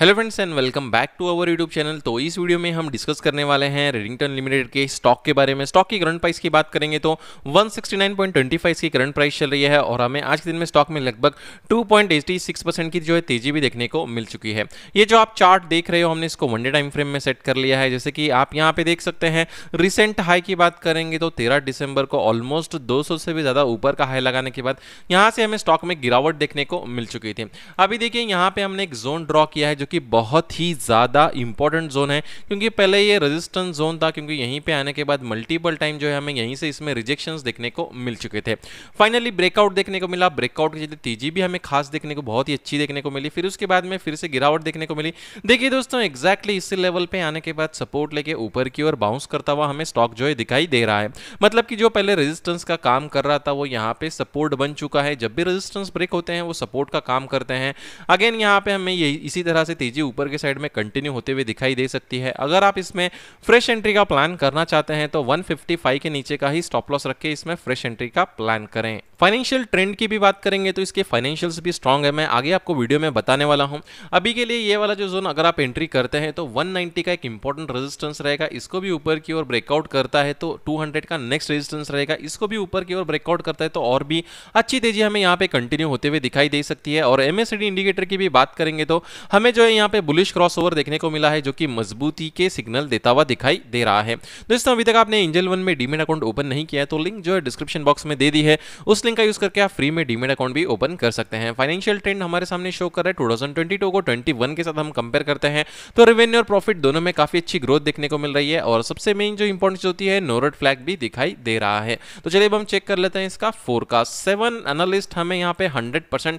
hello friends and welcome back to our YouTube channel तो इस video में हम डिस्कस करने वाले हैं रेडिंगटन लिमिटेड के स्टॉक के बारे में स्टॉक की करंट प्राइस की बात करेंगे तो 169.25 की करंट प्राइस चल रही है और हमें आज के दिन में स्टॉक में लगभग 2.86 परसेंट की जो है तेजी भी देखने को मिल चुकी है ये जो आप चार्ट देख रहे हो हमने इसको वनडे टाइम फ्रेम में सेट कर लिया है जैसे कि आप यहाँ पे देख सकते हैं रिसेंट हाई की बात करेंगे तो तेरह दिसंबर को ऑलमोस्ट दो से भी ज़्यादा ऊपर का हाई लगाने के बाद यहाँ से हमें स्टॉक में गिरावट देखने को मिल चुकी थी अभी देखिए यहाँ पे हमने एक जोन ड्रॉ किया है जो कि बहुत ही ज़्यादा इंपॉर्टेंट जोन है क्योंकि पहले ये रेजिस्टेंस जोन था क्योंकि यहीं पे आने के बाद मल्टीपल टाइम जो है हमें यहीं से इसमें रिजेक्शन देखने को मिल चुके थे फाइनली ब्रेकआउट देखने को मिला ब्रेकआउट की तेजी भी हमें खास देखने को बहुत ही अच्छी देखने को मिली फिर उसके बाद में फिर से गिरावट देखने को मिली देखिए दोस्तों एक्जैक्टली इस लेवल पर आने के बाद सपोर्ट लेके ऊपर की ओर बाउंस करता हुआ हमें स्टॉक जो है दिखाई दे रहा है मतलब कि जो पहले रेजिस्टेंस का काम कर रहा था वो यहाँ पे सपोर्ट बन चुका है जब भी रेजिस्टेंस ब्रेक होते हैं वो सपोर्ट का काम करते हैं अगेन यहाँ पे हमें ये इसी तरह से तेजी ऊपर के साइड में कंटिन्यू होते हुए दिखाई दे सकती है अगर आप इसमें फ्रेश एंट्री का प्लान करना चाहते हैं तो 155 के नीचे का ही स्टॉप लॉस रख के इसमें फ्रेश एंट्री का प्लान करें फाइनेंशियल ट्रेंड की भी बात करेंगे तो इसके फाइनेंशियल्स भी स्ट्रॉन्ग है मैं आगे आपको वीडियो में बताने वाला हूं अभी के लिए ये वाला जो जोन अगर आप एंट्री करते हैं तो 190 का एक इंपॉर्टेंट रेजिस्टेंस रहेगा इसको भी ऊपर की ओर ब्रेकआउट करता है तो 200 का नेक्स्ट रेजिस्टेंस रहेगा इसको भी ऊपर की ओर ब्रेकआउट करता है तो और भी अच्छी तेजी हमें यहाँ पे कंटिन्यू होते हुए दिखाई दे सकती है और एमएसडी इंडिकेटर की भी बात करेंगे तो हमें जो है यहाँ पे बुलिश क्रॉसओवर देखने को मिला है जो कि मजबूती के सिग्नल देता हुआ दिखाई दे रहा है दोस्तों अभी तक आपने एंजल वन में डीमेट अकाउंट ओपन नहीं किया है तो लिंक जो है डिस्क्रिप्शन बॉक्स में दे दी है उस लिंक का यूज करके आप फ्री में डीमेट अकाउंट भी ओपन कर सकते हैं फाइनेंशियल ट्रेंड हमारे सामने शो कर रहे टू थाउजेंड को ट्वेंटी के साथ हम कंपेयर करते हैं तो रेवेन्यू और प्रॉफिट दोनों में काफी अच्छी ग्रोथ देखने को मिल रही है और सबसे मेन जो इंपॉर्टेंस होती है नोरड फ्लैग भी दिखाई दे रहा है तो चलिए अब हम चेक कर लेते हैं इसका फोरकास्ट सेवन एनालिस्ट हमें यहाँ पे हंड्रेड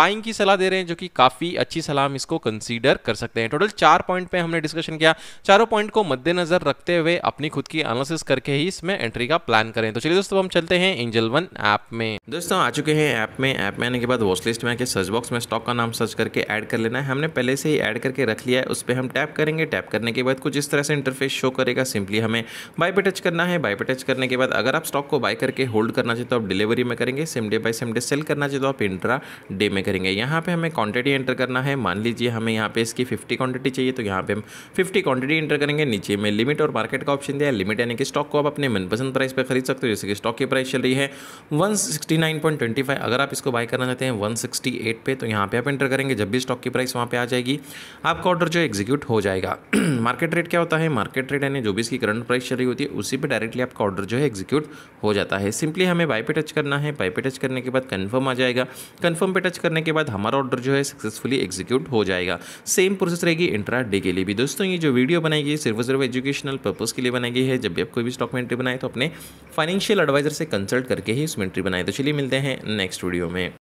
बाइंग की सलाह दे रहे हैं जो कि काफी अच्छी सलाह हम इसको कंसीडर कर सकते हैं टोटल चार पॉइंट पे हमने डिस्कशन किया चारों पॉइंट को मद्देनजर रखते हुए अपनी खुद की एनालिसिस करके ही इसमें एंट्री का प्लान करें तो चलिए दोस्तों हम चलते हैं एंजल वन ऐप में दोस्तों आ चुके हैं ऐप में ऐप में आने के बाद वॉच लिस्ट में आके सर्च बॉक्स में स्टॉक का नाम सर्च करके ऐड कर लेना है हमने पहले से ही ऐड करके रख लिया है उस पर हम टैप करेंगे टैप करने के बाद कुछ इस तरह से इंटरफेस शो करेगा सिंपली हमें बाई पे टच करना है बाई पे टच करने के बाद अगर आप स्टॉक को बाय करके होल्ड करना चाहते तो आप डिलीवरी में करेंगे same day buy same day sell करना चाहते तो आप इंट्रा डे में करेंगे यहाँ पे हमें क्वांटिटी एंटर करना है मान लीजिए हमें हमें यहाँ पे इसकी फिफ्टी क्वांटिटी चाहिए तो यहाँ पे हम फिफ्टी क्वान्टिटी इंटर करेंगे नीचे में लिमिट और मार्केट का ऑप्शन दिया है लिमिट यानी कि स्टॉक को आप अपने मनपसंद प्राइस पर खरीद सकते हो जैसे कि स्टॉक की प्राइस चल रही है वन अगर आप इसको बाय करना चाहते हैं वन पे तो यहाँ पर आप इंटर करेंगे जब भी स्टॉक की प्राइस वहाँ पर आ जाएगी आपका ऑर्डर जो एग्जीक्यूट हो जाएगा मार्केट रेट क्या होता है मार्केट रेट यानी जो भी इसकी करंट प्राइस चल रही होती है उसी पर डायरेक्टली आपका ऑर्डर जो है एग्जीक्यूट हो जाता है सिंपली हमें बाय पे टच करना है बाय पे टच करने के बाद कन्फर्म आ जाएगा कन्फर्म पे टच करने के बाद हमारा ऑर्डर जो है सक्सेसफुली एग्जीक्यूट हो जाएगा सेम प्रोसेस रहेगी इंट्रा डे के लिए भी दोस्तों ये जो वीडियो बनाई गई सिर्फ सिर्फ एजुकेशनल पर्पज़ के लिए बनाई गई है जब भी आप कोई भी स्टॉक में एंट्री बनाए तो अपने फाइनेंशियल एडवाइजर से कंसल्ट करके ही उसमें एंट्री बनाए तो चलिए मिलते हैं नेक्स्ट वीडियो में